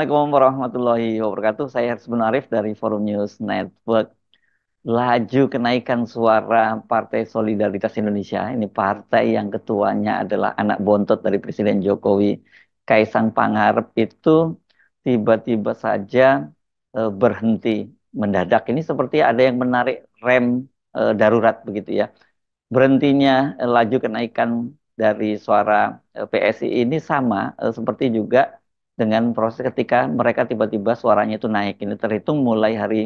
Assalamualaikum warahmatullahi wabarakatuh. Saya Hersbun Arif dari Forum News Network. Laju kenaikan suara Partai Solidaritas Indonesia, ini partai yang ketuanya adalah anak bontot dari Presiden Jokowi, Kaisang Pangarep itu tiba-tiba saja e, berhenti mendadak. Ini seperti ada yang menarik rem e, darurat begitu ya. Berhentinya e, laju kenaikan dari suara e, PSI ini sama e, seperti juga dengan proses ketika mereka tiba-tiba suaranya itu naik. Ini terhitung mulai hari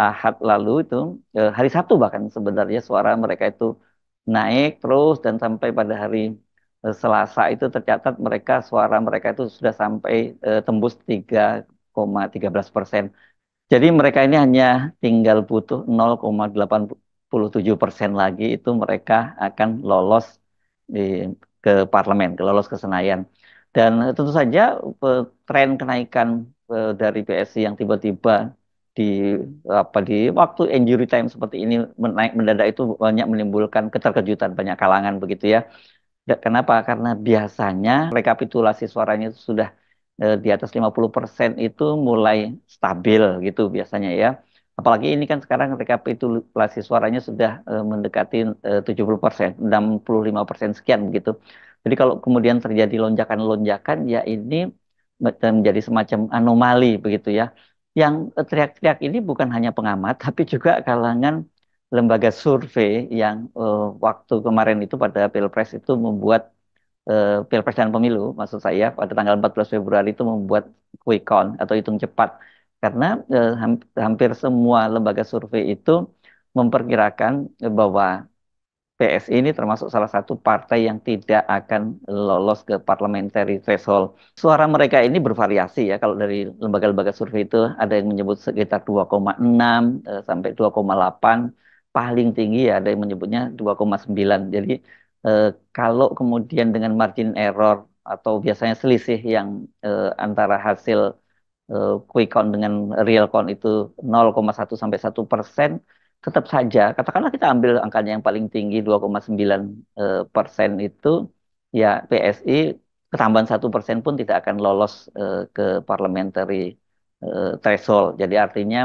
Ahad lalu itu eh, hari Sabtu bahkan sebenarnya suara mereka itu naik terus dan sampai pada hari eh, Selasa itu tercatat mereka suara mereka itu sudah sampai eh, tembus 3,13 persen. Jadi mereka ini hanya tinggal butuh 0,87 persen lagi itu mereka akan lolos di, eh, ke parlemen, ke lolos ke Senayan. Dan eh, tentu saja eh, tren kenaikan eh, dari BSI yang tiba-tiba di apa di waktu injury time seperti ini menaik mendadak itu banyak menimbulkan keterkejutan banyak kalangan begitu ya. Kenapa? Karena biasanya rekapitulasi suaranya sudah di atas 50% persen itu mulai stabil gitu biasanya ya. Apalagi ini kan sekarang rekapitulasi suaranya sudah mendekati 70%, persen, 65% persen sekian begitu. Jadi kalau kemudian terjadi lonjakan-lonjakan ya ini menjadi semacam anomali begitu ya. Yang eh, teriak-teriak ini bukan hanya pengamat tapi juga kalangan lembaga survei yang uh, waktu kemarin itu pada Pilpres itu membuat uh, Pilpres dan Pemilu maksud saya pada tanggal 14 Februari itu membuat quick count atau hitung cepat karena uh, hampir semua lembaga survei itu memperkirakan bahwa PSI ini termasuk salah satu partai yang tidak akan lolos ke parliamentary threshold. Suara mereka ini bervariasi ya. Kalau dari lembaga-lembaga survei itu ada yang menyebut sekitar 2,6 eh, sampai 2,8. Paling tinggi ya ada yang menyebutnya 2,9. Jadi eh, kalau kemudian dengan margin error atau biasanya selisih yang eh, antara hasil eh, quick count dengan real count itu 0,1 sampai 1 persen, tetap saja katakanlah kita ambil angkanya yang paling tinggi 2,9 eh, persen itu ya PSI ketambahan satu persen pun tidak akan lolos eh, ke parliamentary eh, threshold. Jadi artinya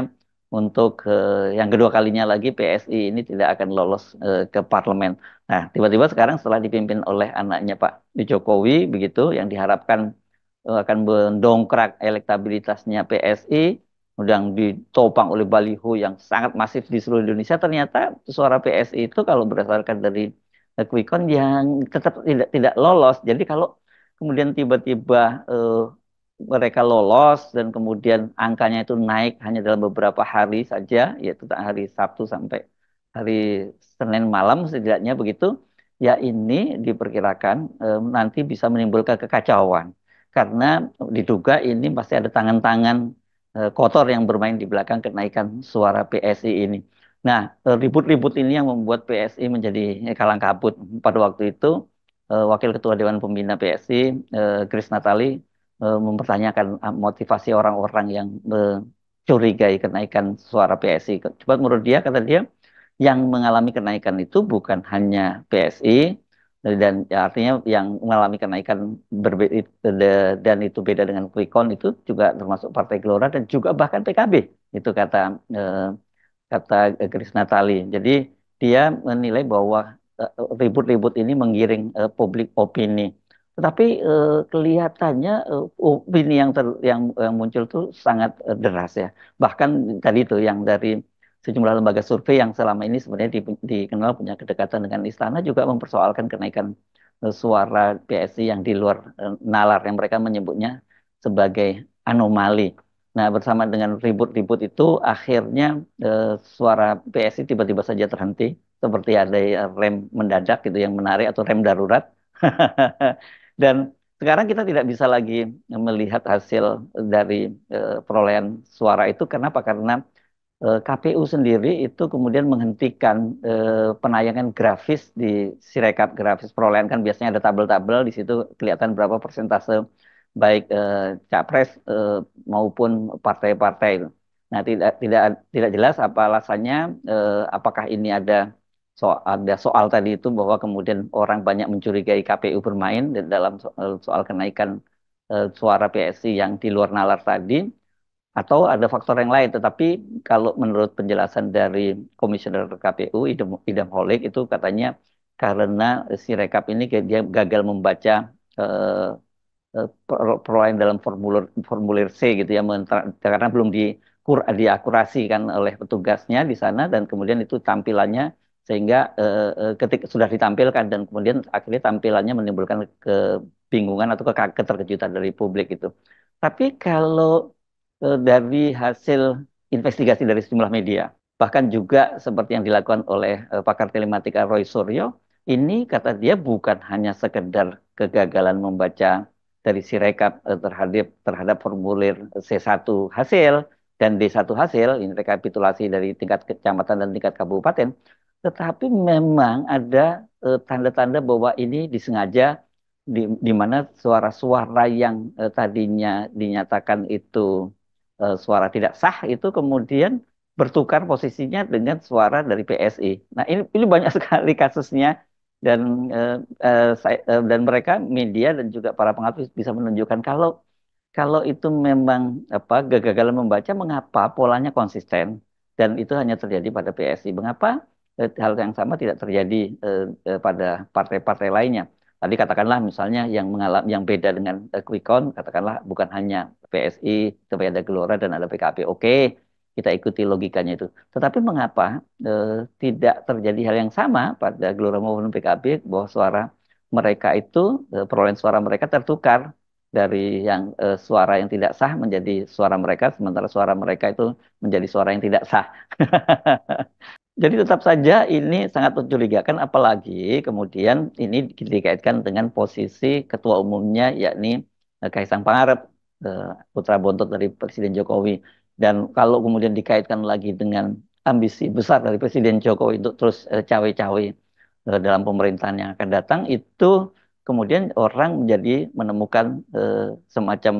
untuk eh, yang kedua kalinya lagi PSI ini tidak akan lolos eh, ke parlemen. Nah, tiba-tiba sekarang setelah dipimpin oleh anaknya Pak Jokowi begitu yang diharapkan eh, akan mendongkrak elektabilitasnya PSI, yang ditopang oleh baliho yang sangat masif di seluruh Indonesia ternyata suara PSI itu kalau berdasarkan dari quick yang tetap tidak tidak lolos jadi kalau kemudian tiba-tiba eh, mereka lolos dan kemudian angkanya itu naik hanya dalam beberapa hari saja yaitu hari Sabtu sampai hari Senin malam setidaknya begitu ya ini diperkirakan eh, nanti bisa menimbulkan kekacauan karena diduga ini pasti ada tangan-tangan Eh, kotor yang bermain di belakang kenaikan suara PSI ini. Nah, eh, ribut-ribut ini yang membuat PSI menjadi kalang kabut. Pada waktu itu, eh, Wakil Ketua Dewan Pembina PSI, Chris Natali, mempertanyakan ah, motivasi orang-orang yang mencurigai kenaikan suara PSI. Coba menurut dia, kata dia, yang mengalami kenaikan itu bukan hanya PSI, dan ya, artinya yang mengalami kenaikan berbeda dan itu beda dengan Quickon itu juga termasuk Partai Gelora dan juga bahkan PKB itu kata eh, kata eh, Chris Natali. Jadi dia menilai bahwa eh, ribut-ribut ini menggiring eh, publik opini. Tetapi eh, kelihatannya eh, opini yang ter, yang, yang muncul tuh sangat eh, deras ya. Bahkan tadi itu yang dari sejumlah lembaga survei yang selama ini sebenarnya di, dikenal punya kedekatan dengan istana juga mempersoalkan kenaikan eh, suara PSI yang di luar eh, nalar yang mereka menyebutnya sebagai anomali. Nah, bersama dengan ribut-ribut itu akhirnya eh, suara PSI tiba-tiba saja terhenti seperti ada eh, rem mendadak gitu yang menarik atau rem darurat. Dan sekarang kita tidak bisa lagi melihat hasil dari eh, perolehan suara itu kenapa? Karena Eh, KPU sendiri itu kemudian menghentikan eh, penayangan grafis di sirekap grafis perolehan kan biasanya ada tabel-tabel di situ kelihatan berapa persentase baik eh, capres eh, maupun partai-partai. Nah tidak tidak tidak jelas apa alasannya eh, apakah ini ada soal ada soal tadi itu bahwa kemudian orang banyak mencurigai KPU bermain dalam soal, eh, soal kenaikan eh, suara PSI yang di luar nalar tadi atau ada faktor yang lain. Tetapi kalau menurut penjelasan dari Komisioner KPU Idam, Idam Holik itu katanya karena si rekap ini dia gagal membaca uh, eh, eh, perolehan dalam formulir formulir C gitu ya karena belum di kan oleh petugasnya di sana dan kemudian itu tampilannya sehingga eh, eh ketik sudah ditampilkan dan kemudian akhirnya tampilannya menimbulkan kebingungan atau ke keterkejutan dari publik itu. Tapi kalau Eh, dari hasil investigasi dari sejumlah media. Bahkan juga seperti yang dilakukan oleh eh, pakar telematika Roy Suryo, ini kata dia bukan hanya sekedar kegagalan membaca dari sirekap eh, terhadap terhadap formulir C1 hasil dan D1 hasil, ini rekapitulasi dari tingkat kecamatan dan tingkat kabupaten, tetapi memang ada tanda-tanda bahwa ini disengaja di, di mana suara-suara yang uh, tadinya dinyatakan itu e, suara tidak sah itu kemudian bertukar posisinya dengan suara dari PSI. Nah ini ini banyak sekali kasusnya dan e, e, saya, e, dan mereka media dan juga para pengatur bisa menunjukkan kalau kalau itu memang apa kegagalan membaca mengapa polanya konsisten dan itu hanya terjadi pada PSI. Mengapa hal yang sama tidak terjadi pada partai-partai lainnya? Tadi katakanlah misalnya yang mengalami yang beda dengan eh, quick count katakanlah bukan hanya PSI, tapi ada Gelora dan ada PKP. Oke, kita ikuti logikanya itu. Tetapi mengapa e, tidak terjadi hal yang sama pada Gelora maupun PKB bahwa suara mereka itu e, perolehan suara mereka tertukar dari yang e, suara yang tidak sah menjadi suara mereka, sementara suara mereka itu menjadi suara yang tidak sah. Jadi tetap saja ini sangat mencurigakan apalagi kemudian ini dikaitkan dengan posisi ketua umumnya yakni eh, Kaisang Pangarep eh, putra bontot dari Presiden Jokowi dan kalau kemudian dikaitkan lagi dengan ambisi besar dari Presiden Jokowi untuk terus eh, cawe-cawe dalam pemerintahan yang akan datang itu kemudian orang menjadi menemukan semacam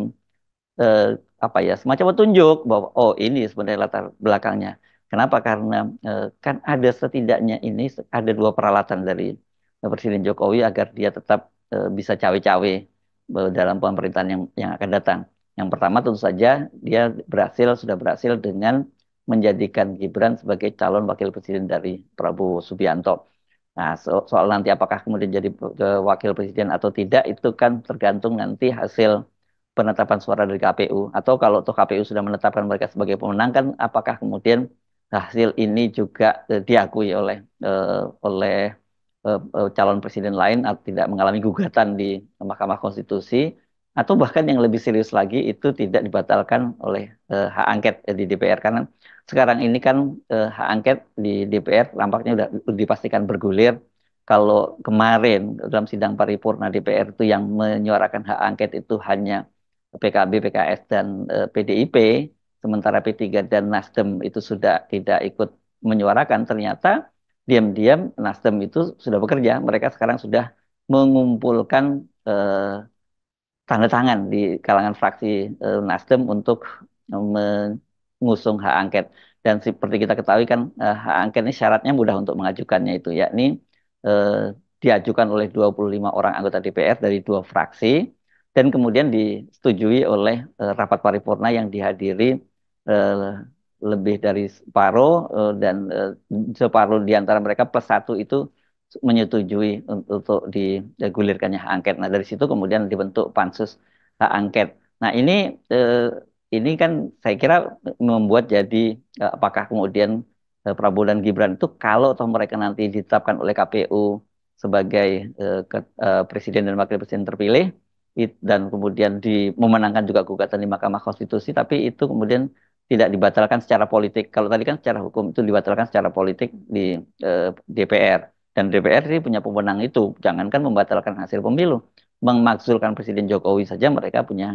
apa ya semacam petunjuk bahwa oh ini sebenarnya latar belakangnya Kenapa? Karena eh, kan ada setidaknya ini ada dua peralatan dari Presiden Jokowi agar dia tetap eh, bisa cawe-cawe eh, dalam pemerintahan yang yang akan datang. Yang pertama tentu saja dia berhasil sudah berhasil dengan menjadikan Gibran sebagai calon wakil presiden dari Prabowo Subianto. Nah, so soal nanti apakah kemudian jadi wakil presiden atau tidak itu kan tergantung nanti hasil penetapan suara dari KPU atau kalau toh KPU sudah menetapkan mereka sebagai pemenang kan apakah kemudian hasil ini juga eh, diakui oleh eh, oleh eh, eh calon presiden lain atau tidak mengalami gugatan di Mahkamah Konstitusi atau bahkan yang lebih serius lagi itu tidak dibatalkan oleh eh, hak angket eh, di DPR karena sekarang ini kan eh, hak angket di DPR nampaknya sudah dipastikan bergulir kalau kemarin dalam sidang paripurna DPR itu yang menyuarakan hak angket itu hanya PKB, PKS dan PDIP eh, sementara P3 dan Nasdem itu sudah tidak ikut menyuarakan, ternyata diam-diam Nasdem itu sudah bekerja. Mereka sekarang sudah mengumpulkan eh, tanda tangan di kalangan fraksi eh, Nasdem untuk mengusung hak angket. Dan seperti kita ketahui kan eh, hak angket ini syaratnya mudah untuk mengajukannya itu, yakni eh, diajukan oleh 25 orang anggota DPR dari dua fraksi dan kemudian disetujui oleh eh, rapat paripurna yang dihadiri uh, lebih dari separuh eh, uh, dan uh, separuh di antara mereka plus satu itu menyetujui untuk, untuk digulirkannya hak angket. Nah dari situ kemudian dibentuk pansus hak angket. Nah ini uh, ini kan saya kira membuat jadi uh, apakah kemudian uh, Prabowo dan Gibran itu kalau toh mereka nanti ditetapkan oleh KPU sebagai uh, ke, uh, presiden dan wakil presiden terpilih it, dan kemudian di memenangkan juga gugatan di Mahkamah Konstitusi tapi itu kemudian tidak dibatalkan secara politik. Kalau tadi kan secara hukum itu dibatalkan secara politik di eh, DPR dan DPR ini punya pemenang itu. Jangankan membatalkan hasil pemilu, memaksulkan Presiden Jokowi saja mereka punya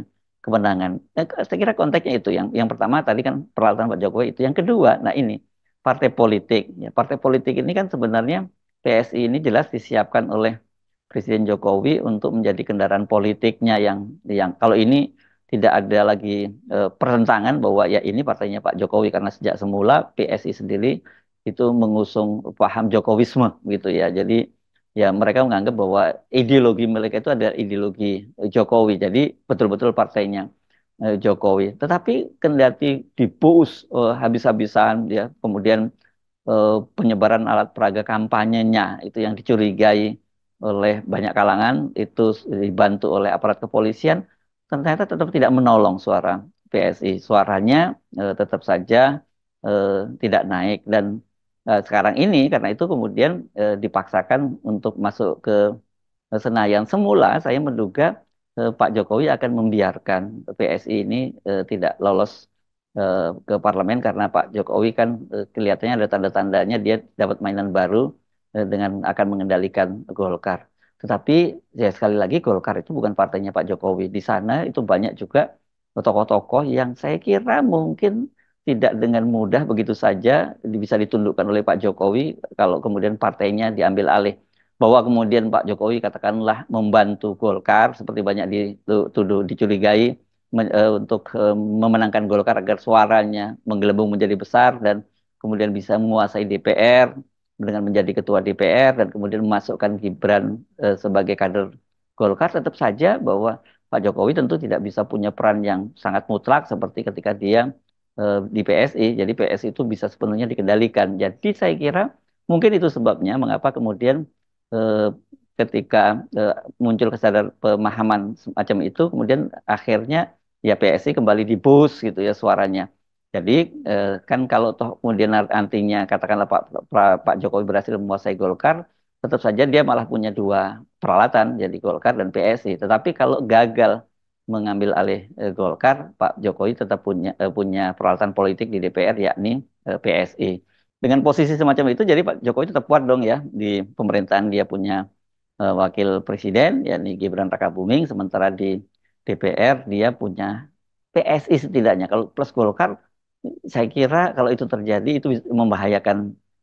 kemenangan. Nah, saya kira konteksnya itu yang yang pertama tadi kan peralatan Pak Jokowi itu. Yang kedua, nah ini partai politik. Ya, partai politik ini kan sebenarnya PSI ini jelas disiapkan oleh Presiden Jokowi untuk menjadi kendaraan politiknya yang yang kalau ini tidak ada lagi e, pertentangan bahwa ya ini partainya Pak Jokowi karena sejak semula PSI sendiri itu mengusung paham Jokowisme gitu ya. Jadi ya mereka menganggap bahwa ideologi mereka itu adalah ideologi Jokowi. Jadi betul-betul partainya e, Jokowi. Tetapi kendati dibus e, eh, habis-habisan ya, kemudian e, penyebaran alat peraga kampanyenya itu yang dicurigai oleh banyak kalangan itu dibantu oleh aparat kepolisian ternyata tetap tidak menolong suara PSI. Suaranya eh, tetap saja eh, tidak naik dan eh, sekarang ini karena itu kemudian dipaksakan untuk masuk ke Senayan. Semula saya menduga Pak Jokowi akan membiarkan PSI ini tidak lolos ke parlemen karena Pak Jokowi kan kelihatannya ada tanda-tandanya dia dapat mainan baru dengan akan mengendalikan Golkar. Tetapi ya sekali lagi Golkar itu bukan partainya Pak Jokowi. Di sana itu banyak juga tokoh-tokoh yang saya kira mungkin tidak dengan mudah begitu saja bisa ditundukkan oleh Pak Jokowi kalau kemudian partainya diambil alih. Bahwa kemudian Pak Jokowi katakanlah membantu Golkar seperti banyak dituduh dicurigai men, e, untuk e, memenangkan Golkar agar suaranya menggelembung menjadi besar dan kemudian bisa menguasai DPR dengan menjadi ketua DPR dan kemudian memasukkan Gibran e, sebagai kader Golkar tetap saja bahwa Pak Jokowi tentu tidak bisa punya peran yang sangat mutlak seperti ketika dia e, di PSI. Jadi PSI itu bisa sepenuhnya dikendalikan. Jadi saya kira mungkin itu sebabnya mengapa kemudian e, ketika e, muncul kesadaran pemahaman semacam itu kemudian akhirnya ya PSI kembali dibus gitu ya suaranya. Jadi eh, kan kalau toh kemudian nantinya katakanlah Pak Pak Jokowi berhasil menguasai Golkar, tetap saja dia malah punya dua peralatan, jadi Golkar dan PSI. Tetapi kalau gagal mengambil alih eh, Golkar, Pak Jokowi tetap punya eh, punya peralatan politik di DPR yakni PSI. Dengan posisi semacam itu, jadi Pak Jokowi tetap kuat dong ya di pemerintahan dia punya wakil presiden yakni Gibran Rakabuming, sementara di DPR dia punya PSI setidaknya. Kalau plus Golkar saya kira kalau itu terjadi itu membahayakan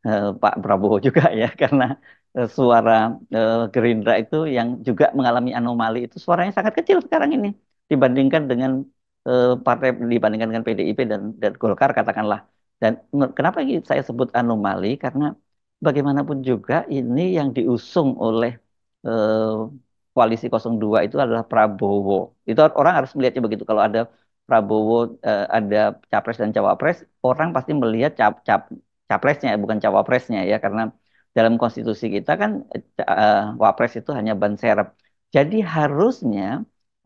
eh, Pak Prabowo juga ya karena eh, suara eh, Gerindra itu yang juga mengalami anomali itu suaranya sangat kecil sekarang ini dibandingkan dengan eh, partai dibandingkan dengan PDIP dan, dan Golkar katakanlah dan kenapa saya sebut anomali karena bagaimanapun juga ini yang diusung oleh eh, koalisi 02 itu adalah Prabowo. Itu orang harus melihatnya begitu. Kalau ada Prabowo uh, ada capres dan cawapres, orang pasti melihat cap, cap capresnya bukan cawapresnya ya karena dalam konstitusi kita kan uh, wapres itu hanya ban serep. Jadi harusnya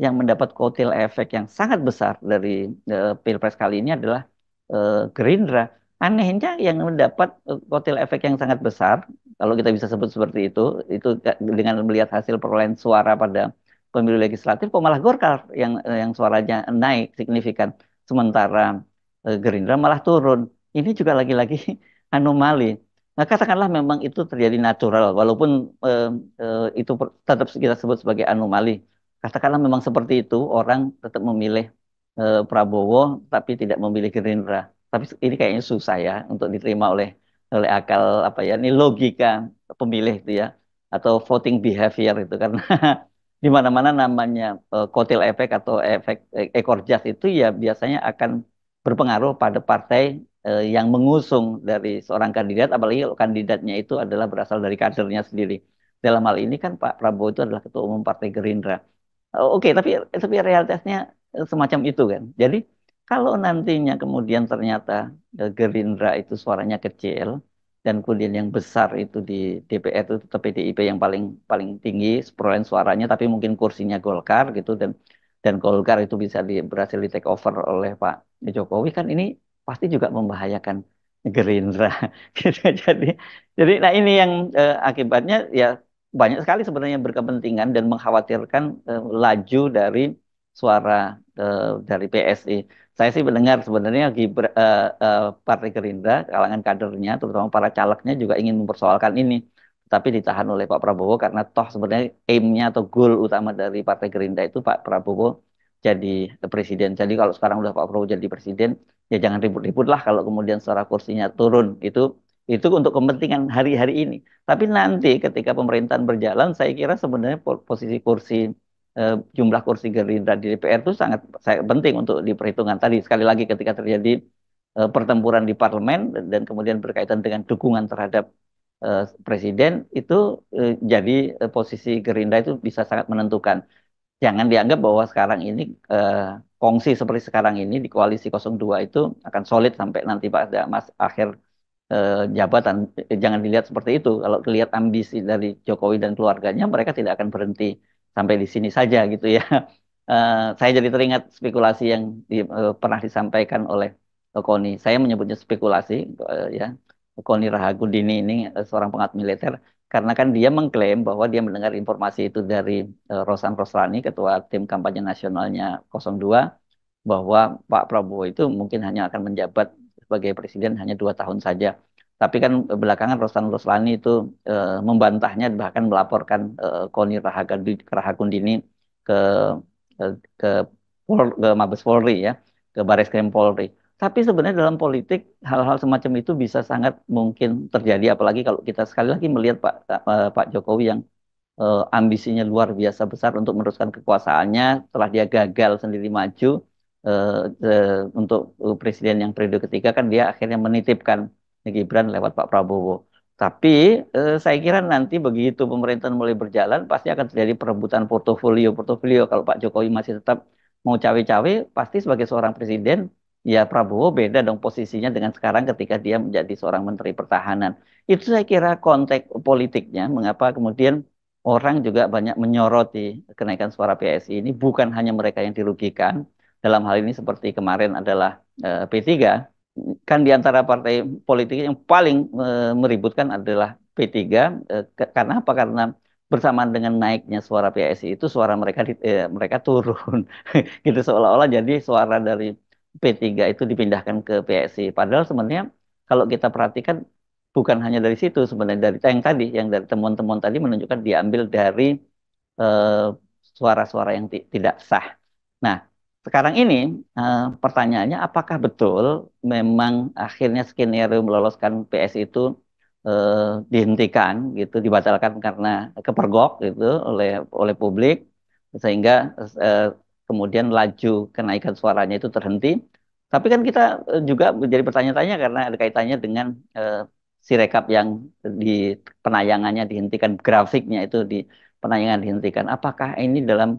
yang mendapat kotil efek yang sangat besar dari uh, pilpres kali ini adalah uh, Gerindra. Anehnya yang mendapat kotil efek yang sangat besar, kalau kita bisa sebut seperti itu, itu dengan melihat hasil perolehan suara pada pemilu legislatif kok malah Golkar yang eh, yang suaranya naik signifikan sementara uh, Gerindra malah turun. Ini juga lagi-lagi anomali. Nah, katakanlah memang itu terjadi natural walaupun eh, uh, itu tetap kita sebut sebagai anomali. Katakanlah memang seperti itu orang tetap memilih eh, Prabowo tapi tidak memilih Gerindra. Tapi ini kayaknya susah ya untuk diterima oleh oleh akal apa ya ini logika pemilih itu ya atau voting behavior itu karena di mana-mana namanya eh, kotel efek atau efek e-, ekor jas itu ya biasanya akan berpengaruh pada partai eh, yang mengusung dari seorang kandidat apalagi kalau kandidatnya itu adalah berasal dari kadernya sendiri. Dalam hal ini kan Pak Prabowo itu adalah ketua umum Partai Gerindra. Eh, oke, okay, tapi tapi realitasnya semacam itu kan. Jadi kalau nantinya kemudian ternyata Gerindra itu suaranya kecil, dan kemudian yang besar itu di DPR itu tetap PDIP yang paling paling tinggi perolehan suaranya tapi mungkin kursinya Golkar gitu dan dan Golkar itu bisa di, berhasil di take over oleh Pak Jokowi kan ini pasti juga membahayakan Gerindra gitu jadi jadi nah ini yang eh, akibatnya ya banyak sekali sebenarnya berkepentingan dan mengkhawatirkan eh, laju dari suara uh, dari PSI. Saya sih mendengar sebenarnya uh, uh, Partai Gerindra, kalangan kadernya, terutama para calegnya juga ingin mempersoalkan ini. Tapi ditahan oleh Pak Prabowo karena toh sebenarnya aimnya atau goal utama dari Partai Gerindra itu Pak Prabowo jadi presiden. Jadi kalau sekarang udah Pak Prabowo jadi presiden, ya jangan ribut-ribut lah kalau kemudian suara kursinya turun. Itu itu untuk kepentingan hari-hari ini. Tapi nanti ketika pemerintahan berjalan, saya kira sebenarnya posisi kursi Eh, jumlah kursi Gerindra di DPR itu sangat penting untuk diperhitungkan tadi sekali lagi ketika terjadi eh, pertempuran di parlemen dan kemudian berkaitan dengan dukungan terhadap eh, presiden itu jadi posisi Gerindra itu bisa sangat menentukan jangan dianggap bahwa sekarang ini kongsi seperti sekarang ini di koalisi 02 itu akan solid sampai nanti pada mas akhir jabatan jangan dilihat seperti itu kalau dilihat ambisi dari Jokowi dan keluarganya mereka tidak akan berhenti sampai di sini saja gitu ya. Uh, saya jadi teringat spekulasi yang di, uh, pernah disampaikan oleh Koni. Saya menyebutnya spekulasi uh, ya. Koni Rahagudini ini uh, seorang pengat militer karena kan dia mengklaim bahwa dia mendengar informasi itu dari uh, Rosan Rosrani ketua tim kampanye nasionalnya 02 bahwa Pak Prabowo itu mungkin hanya akan menjabat sebagai presiden hanya dua tahun saja. Tapi kan eh, belakangan Rosan Roslani itu e, membantahnya bahkan melaporkan e, Koni Rahakundini ke e, ke, Pol, ke Mabes Polri ya, ke Baris Krim Polri. Tapi sebenarnya dalam politik hal-hal semacam itu bisa sangat mungkin terjadi apalagi kalau kita sekali lagi melihat Pak Pak Jokowi yang e, ambisinya luar biasa besar untuk meneruskan kekuasaannya setelah dia gagal sendiri maju e, e, untuk presiden yang periode ketiga kan dia akhirnya menitipkan Gibran lewat Pak Prabowo. Tapi eh, saya kira nanti begitu pemerintahan mulai berjalan pasti akan terjadi perebutan portofolio portofolio kalau Pak Jokowi masih tetap mau cawe-cawe pasti sebagai seorang presiden ya Prabowo beda dong posisinya dengan sekarang ketika dia menjadi seorang menteri pertahanan. Itu saya kira konteks politiknya mengapa kemudian orang juga banyak menyoroti kenaikan suara PSI ini bukan hanya mereka yang dirugikan dalam hal ini seperti kemarin adalah eh, P3 kan diantara partai politik yang paling e, meributkan adalah P3 e, karena apa karena bersamaan dengan naiknya suara PSI itu suara mereka di, e, mereka turun gitu seolah-olah jadi suara dari P3 itu dipindahkan ke PSI padahal sebenarnya kalau kita perhatikan bukan hanya dari situ sebenarnya dari yang tadi yang dari temuan-temuan tadi menunjukkan diambil dari e, suara-suara e, yang tidak sah. Nah, sekarang ini uh, pertanyaannya apakah betul memang akhirnya skenario meloloskan PS itu uh, dihentikan gitu dibatalkan karena kepergok gitu oleh oleh publik sehingga uh, kemudian laju kenaikan suaranya itu terhenti tapi kan kita juga menjadi bertanya-tanya karena ada kaitannya dengan uh, sirekap yang di penayangannya dihentikan grafiknya itu di penayangan dihentikan apakah ini dalam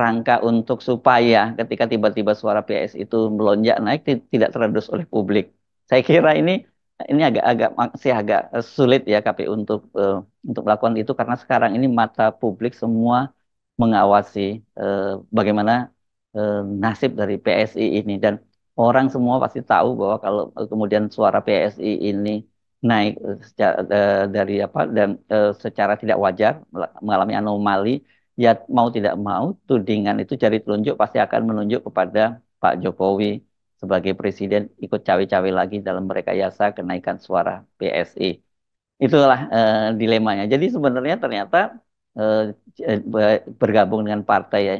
rangka untuk supaya ketika tiba-tiba suara PS itu melonjak naik tidak terendus oleh publik. Saya kira ini ini agak-agak masih agak eh, sulit ya KPU untuk uh, untuk melakukan itu karena sekarang ini mata publik semua mengawasi uh, bagaimana uh, nasib dari PSI ini dan orang semua pasti tahu bahwa kalau kemudian suara PSI ini naik secara, uh, dari apa dan uh, secara tidak wajar mengalami anomali ya mau tidak mau tudingan itu cari telunjuk pasti akan menunjuk kepada Pak Jokowi sebagai presiden ikut cawe-cawe lagi dalam merekayasa kenaikan suara PSI. Itulah uh, dilemanya. Jadi sebenarnya ternyata eh, eh, bergabung dengan partai ya,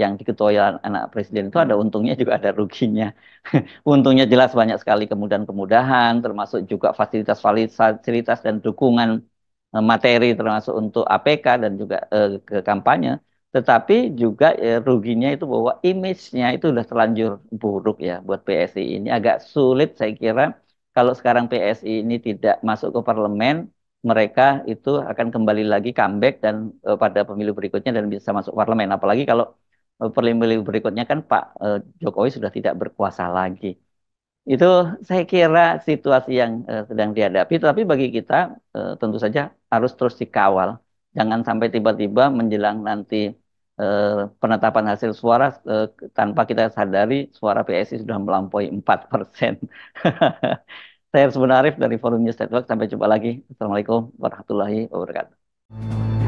yang diketuai anak presiden itu ada untungnya juga ada ruginya. untungnya jelas banyak sekali kemudahan-kemudahan termasuk juga fasilitas-fasilitas dan dukungan Eh, materi termasuk untuk APK dan juga eh, ke kampanye tetapi juga eh, ruginya itu bahwa image-nya itu sudah terlanjur buruk ya buat PSI ini agak sulit saya kira kalau sekarang PSI ini tidak masuk ke parlemen mereka itu akan kembali lagi comeback dan eh, pada pemilu berikutnya dan bisa masuk parlemen apalagi kalau eh, pemilu berikutnya kan Pak eh, Jokowi sudah tidak berkuasa lagi itu saya kira situasi yang uh, sedang dihadapi. Tapi bagi kita uh, tentu saja harus terus dikawal. Jangan sampai tiba-tiba menjelang nanti uh, penetapan hasil suara uh, tanpa kita sadari suara PSI sudah melampaui 4 persen. saya Arsman Arif dari Forum News Network. Sampai jumpa lagi. Assalamualaikum warahmatullahi wabarakatuh.